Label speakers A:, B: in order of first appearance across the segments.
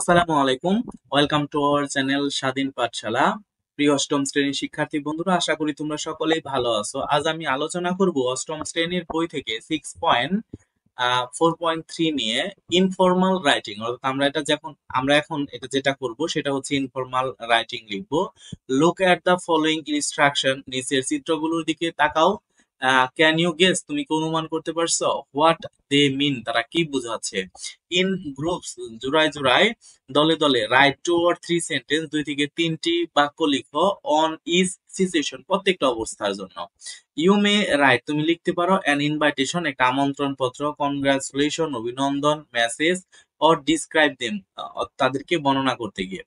A: আসসালামু আলাইকুম welcome to our channel স্বাধীন পাঠশালা প্রিয় অষ্টম শ্রেণীর শিক্ষার্থী বন্ধুরা আশা করি তোমরা সকলেই ভালো আছো আজ আমি আলোচনা করব অষ্টম শ্রেণীর বই থেকে six point four point three নিয়ে ইনফর্মাল রাইটিং অর্থাৎ আমরা এটা যখন আমরা এখন এটা যেটা করব সেটা হচ্ছে ইনফরমাল রাইটিং লিখবো look at the following instruction নিচের চিত্রগুলোর দিকে তাকাও ক্যান ইউ গেস তুমি কি অনুমান করতে পারছো হোয়াট দে মিন তারা কি বোঝাচ্ছে ইন গ্রুপস জোড়ায় জোড়ায় দলে দলে write two or three sentence দুই থেকে তিনটি বাক্য লিখো অন ইজ সিচুয়েশন প্রত্যেকটা অবস্থার জন্য ইউ মে রাইট তুমি লিখতে পারো অ্যান ইনভাইটেশন একটা আমন্ত্রণ পত্র কনগ্রাচুলেশন অভিনন্দন মেসেজ অর ডিসক্রাইব দেম তাদেরকে বর্ণনা করতে গিয়ে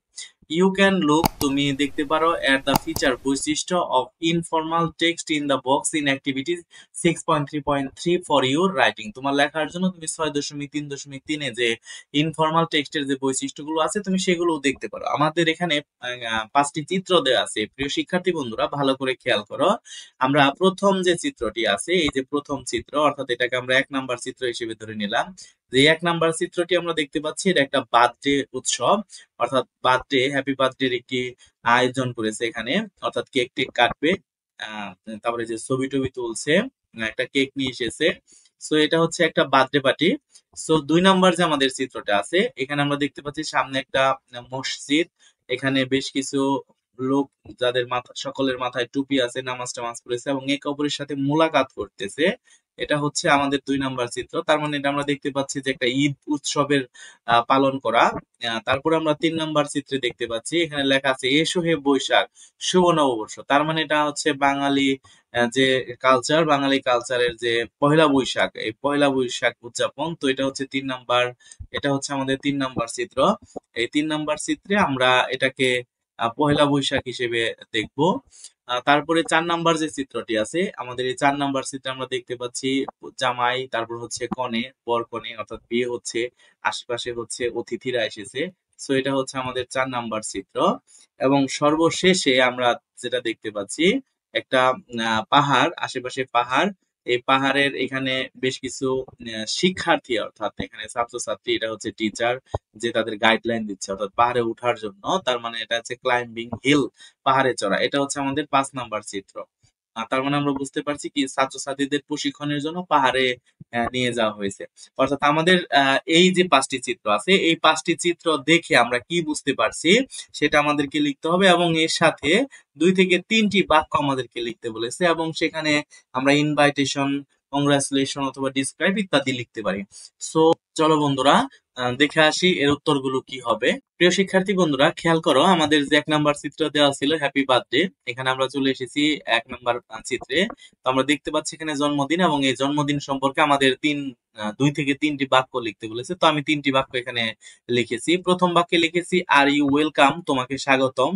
A: ইউ ক্যান লুক তুমি দেখতে পারো এট দ্য ফিচার বৈশিষ্ট্য of informal text in the box in activities six point three point three for your writing তোমার লেখার জন্য তুমি ছয় দশমিক তিন দশমিক তিনে যে ইনফর্মাল টেক্সটের যে বৈশিষ্ট্যগুলো আছে তুমি সেগুলোও দেখতে পারো আমাদের এখানে পাঁচটি চিত্র দেওয়া আছে প্রিয় শিক্ষার্থী বন্ধুরা ভালো করে খেয়াল করো আমরা প্রথম যে চিত্রটি আছে এই যে প্রথম চিত্র অর্থাৎ এটাকে আমরা এক নাম্বার চিত্র হিসেবে ধরে নিলাম যে এক নাম্বার চিত্রটি আমরা দেখতে পাচ্ছি এটা একটা বার্থডে উৎসব অর্থাৎ বার্থডে হ্যাপি বার্থডে একটি আয়োজন করেছে এখানে অর্থাৎ কেক টেক কাটবে তারপরে যে ছবি টবি তুলছে একটা কেক নিয়ে এসেছে সো এটা হচ্ছে একটা বার্থডে পার্টি সো দুই নাম্বার যে আমাদের চিত্রটা আছে এখানে আমরা দেখতে পাচ্ছি সামনে একটা মসজিদ এখানে বেশ কিছু লোক যাদের মাথা সকলের মাথায় টুপি আছে নামাজ টামাজ পড়েছে এবং একে অপরের সাথে মোলাকাত করতেছে এটা হচ্ছে আমাদের দুই নাম্বার চিত্র তার মানে এটা আমরা দেখতে পাচ্ছি যে একটা ঈদ উৎসবের পালন করা তারপর আমরা তিন নাম্বার চিত্রে দেখতে পাচ্ছি এখানে লেখা আছে এসো হে বৈশাখ শুভ নববর্ষ তার মানে এটা হচ্ছে বাঙালি যে কালচার বাঙালি কালচারের যে পয়লা বৈশাখ এই পয়লা বৈশাখ উদযাপন তো এটা হচ্ছে তিন নাম্বার এটা হচ্ছে আমাদের তিন নাম্বার চিত্র এই তিন নাম্বার চিত্রে আমরা এটাকে পহেলা বৈশাখ হিসেবে দেখব তারপরে চার নাম্বার যে চিত্রটি আছে আমাদের এই চার নাম্বার চিত্র আমরা দেখতে পাচ্ছি জামাই তারপর হচ্ছে কনে বর কনে অর্থাৎ বিয়ে হচ্ছে আশেপাশে হচ্ছে অতিথিরা এসেছে সো এটা হচ্ছে আমাদের চার নাম্বার চিত্র এবং সর্বশেষে আমরা যেটা দেখতে পাচ্ছি একটা পাহাড় আশেপাশে পাহাড় এই পাহাড়ের এখানে বেশ কিছু শিক্ষার্থী অর্থাৎ এখানে ছাত্রছাত্রী এটা হচ্ছে টিচার যে তাদের গাইডলাইন দিচ্ছে অর্থাৎ পাহাড়ে ওঠার জন্য তার মানে এটা হচ্ছে ক্লাইম্বিং হিল পাহাড়ে চড়া এটা হচ্ছে আমাদের পাঁচ নাম্বার চিত্র তার মানে আমরা বুঝতে পারছি কি ছাত্রছাত্রীদের প্রশিক্ষণের জন্য পাহাড়ে নিয়ে যাওয়া হয়েছে অর্থাৎ আমাদের এই যে পাঁচটি চিত্র আছে এই পাঁচটি চিত্র দেখে আমরা কি বুঝতে পারছি সেটা আমাদেরকে লিখতে হবে এবং এর সাথে দুই থেকে তিনটি বাক্য আমাদেরকে লিখতে বলেছে এবং সেখানে আমরা ইনভাইটেশন কংগ্রাচুলেশন অথবা ডিসক্রাইব ইত্যাদি লিখতে পারি সো চলো বন্ধুরা দেখে আসি এর উত্তরগুলো কি হবে প্রিয় শিক্ষার্থী বন্ধুরা খেয়াল করো আমাদের যে এক নাম্বার চিত্র দেওয়া ছিল হ্যাপি বার্থডে এখানে আমরা চলে এসেছি এক নাম্বার চিত্রে তো আমরা দেখতে পাচ্ছি এখানে জন্মদিন এবং এই জন্মদিন সম্পর্কে আমাদের তিন দুই থেকে তিনটি বাক্য লিখতে বলেছে তো আমি তিনটি বাক্য এখানে লিখেছি প্রথম বাক্যে লিখেছি আর ইউ ওয়েলকাম তোমাকে স্বাগতম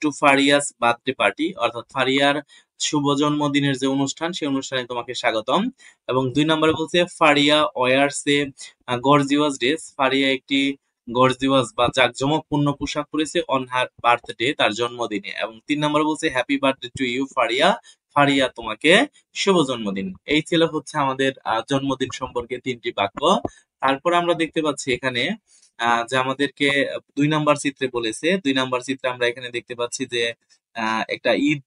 A: টু ফারিয়াস বার্থডে পার্টি অর্থাৎ ফারিয়ার শুভ জন্মদিনের যে অনুষ্ঠান সেই অনুষ্ঠানে তোমাকে স্বাগতম এবং দুই নম্বরে বলছে Faria wears a gorgeous dress Faria একটি গর্জিওয়াস বা জাঁকজমকপূর্ণ পোশাক পরেছে অন হার বার্থডে তার জন্মদিনে এবং তিন নম্বরে বলছে happy birthday to you Faria Faria তোমাকে শুভ জন্মদিন এই ছিল হচ্ছে আমাদের জন্মদিন সম্পর্কে তিনটি বাক্য তারপর আমরা দেখতে পাচ্ছি এখানে যে আমাদেরকে দুই নাম্বার চিত্রে বলেছে দুই নাম্বার চিত্রে আমরা এখানে দেখতে পাচ্ছি যে একটা ঈদ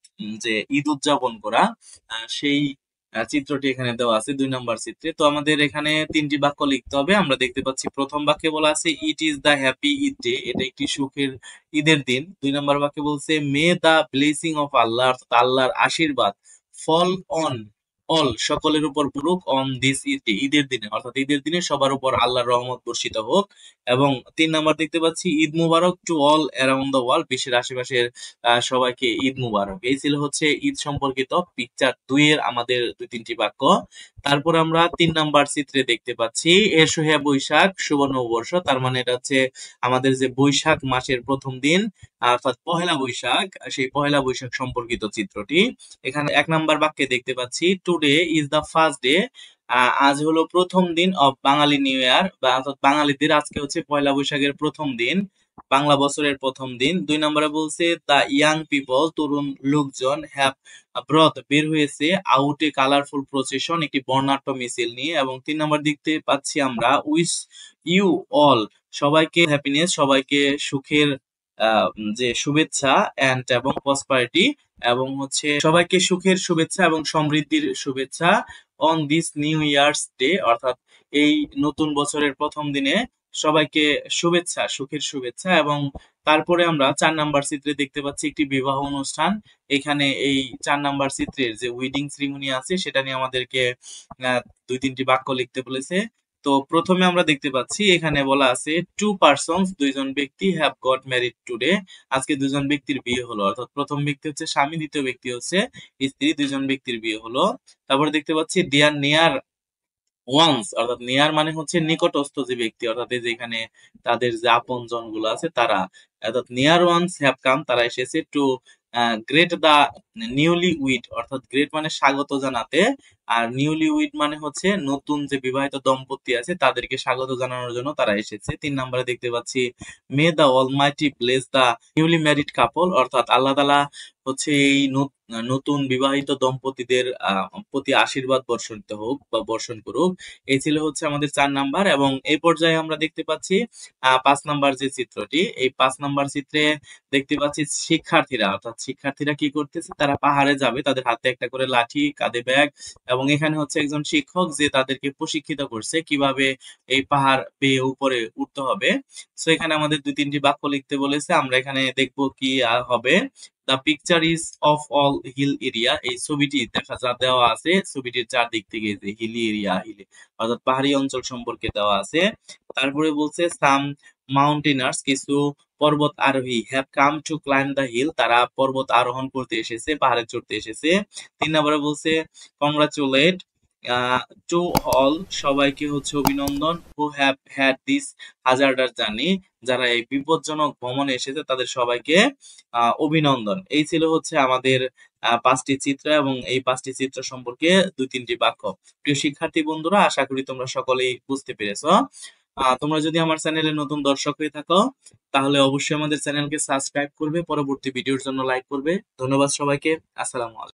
A: যে ঈদ উদযাপন করা সেই চিত্রটি এখানে দেওয়া আছে দুই নম্বর চিত্রে তো আমাদের এখানে তিনটি বাক্য লিখতে হবে আমরা দেখতে পাচ্ছি প্রথম বাক্যে বলা আছে it is the happy Eid day এটা একটি সুখের ঈদের দিন দুই নম্বর বাক্যে বলছে may the blessing of Allah আল্লাহর আশীর্বাদ ফল অন অল সকলের উপর পড়ুক অন দিস ইট ঈদের দিনে অর্থাৎ ঈদের দিনে সবার উপর আল্লাহর রহমত বর্ষিত হোক এবং তিন নাম্বার দেখতে পাচ্ছি Eid Mubarak to all around the world বিশ্বের আশেপাশের সবাইকে ঈদ মুবারক এই ছিল হচ্ছে ঈদ সম্পর্কিত পিকচার দুই এর আমাদের দুই তিনটি বাক্য তারপর আমরা তিন নাম্বার চিত্রে দেখতে পাচ্ছি এসো হ্যা বৈশাখ সুবর্ণ বর্ষ তার মানে এটা হচ্ছে আমাদের যে বৈশাখ মাসের প্রথম দিন অর্থাৎ পহেলা বৈশাখ সেই পহেলা বৈশাখ সম্পর্কিত চিত্রটি এখানে এক নাম্বার বাক্যে দেখতে পাচ্ছি today is the first day আজ হলো প্রথম দিন অফ বাঙালি নিউ ইয়ার বা অর্থাৎ বাঙালিদের আজকে হচ্ছে পয়লা বৈশাখের প্রথম দিন বাংলা বছরের প্রথম দিন দুই নম্বরে বলছে দা ইয়াং পিপল তরুণ লোকজন হ্যাভ ব্রত বের হয়েছে আউটে কালারফুল প্রসেশন একটি বর্ণাঢ্য মিছিল নিয়ে এবং তিন নম্বর দেখতে পাচ্ছি আমরা উইস ইউ অল সবাইকে হ্যাপিনেস সবাইকে সুখের যে শুভেচ্ছা অ্যান্ড এবং প্রসপারিটি এবং হচ্ছে সবাইকে সুখের শুভেচ্ছা এবং সমৃদ্ধির শুভেচ্ছা on this new year's day অর্থাৎ এই নতুন বছরের প্রথম দিনে সবাইকে শুভেচ্ছা সুখের শুভেচ্ছা এবং তারপরে আমরা চার নাম্বার চিত্রে দেখতে পাচ্ছি একটি বিবাহ অনুষ্ঠান এখানে এই চার নাম্বার চিত্রের যে উইডিং সেরিমনি আছে সেটা নিয়ে আমাদেরকে দুই তিনটি বাক্য লিখতে বলেছে তো প্রথমে আমরা দেখতে পাচ্ছি এখানে বলা আছে টু পার্সনস দুইজন ব্যক্তি হ্যাভ গট ম্যারিড টুডে আজকে দুজন ব্যক্তির বিয়ে হলো অর্থাৎ প্রথম ব্যক্তি হচ্ছে স্বামী দ্বিতীয় ব্যক্তি হচ্ছে স্ত্রী দুজন ব্যক্তির বিয়ে হলো তারপরে দেখতে পাচ্ছি দেয়ার নেয়ার ওয়ান্স অর্থাৎ নেয়ার মানে হচ্ছে নিকটস্থ যে ব্যক্তি অর্থাৎ এই যে তাদের যে আপনজন গুলো আছে তারা অর্থাৎ নেয়ার ওয়ান্স হ্যাভ কাম তারা এসেছে to greet the newly wed অর্থাৎ গ্রেট মানে স্বাগত জানাতে আর নিউলি উইড মানে হচ্ছে নতুন যে বিবাহিত দম্পতি আছে তাদেরকে স্বাগত জানানোর জন্য তারা এসেছে তিন নম্বরে দেখতে পাচ্ছি may the almighty bless the newly married couple অর্থাৎ আল্লাহ তালা হচ্ছে এই নতুন বিবাহিত দম্পতিদের প্রতি আশীর্বাদ বর্ষণ হোক বা বর্ষণ করুক এই ছিল হচ্ছে আমাদের চার নাম্বার এবং এই পর্যায়ে আমরা দেখতে পাচ্ছি পাঁচ নাম্বার যে চিত্রটি এই পাঁচ নাম্বার চিত্রে দেখতে পাচ্ছি শিক্ষার্থীরা অর্থাৎ শিক্ষার্থীরা কি করতেছে তারা পাহাড়ে যাবে তাদের হাতে একটা করে লাঠি কাঁধে ব্যাগ এবং এখানে হচ্ছে একজন শিক্ষক যে তাদেরকে প্রশিক্ষিত করছে কিভাবে এই পাহাড় পেয়ে উপরে উঠতে হবে সো এখানে আমাদের দুই তিনটি বাক্য লিখতে বলেছে আমরা এখানে দেখব কি হবে the picture is of all hill area এই ছবিটি দেখা যা দেওয়া আছে ছবিটির চারদিক থেকে যে হিলি এরিয়া হিল অর্থাৎ পাহাড়ি অঞ্চল সম্পর্কে দেওয়া আছে তারপরে বলছে সাম মাউন্টেনার্স কিছু পর্বত আরোহী have come to climb the hill তারা পর্বত আরোহণ করতে এসেছে পাহাড়ে চড়তে এসেছে তিন নম্বরে বলছে কংগ্রাচুলেট টু অল সবাইকে হচ্ছে অভিনন্দন who have had this hazardous journey যারা এই বিপজ্জনক ভ্রমণে এসেছে তাদের সবাইকে অভিনন্দন এই ছিল হচ্ছে আমাদের পাঁচটি চিত্র এবং এই পাঁচটি চিত্র সম্পর্কে দুই তিনটি বাক্য প্রিয় শিক্ষার্থী বন্ধুরা আশা করি তোমরা সকলেই বুঝতে পেরেছো তোমরা যদি আমার চ্যানেলে নতুন দর্শক হয়ে থাকো তাহলে অবশ্যই আমাদের চ্যানেলকে সাবস্ক্রাইব করবে পরবর্তী ভিডিওর জন্য লাইক করবে ধন্যবাদ সবাইকে আসসালামু আলাইকুম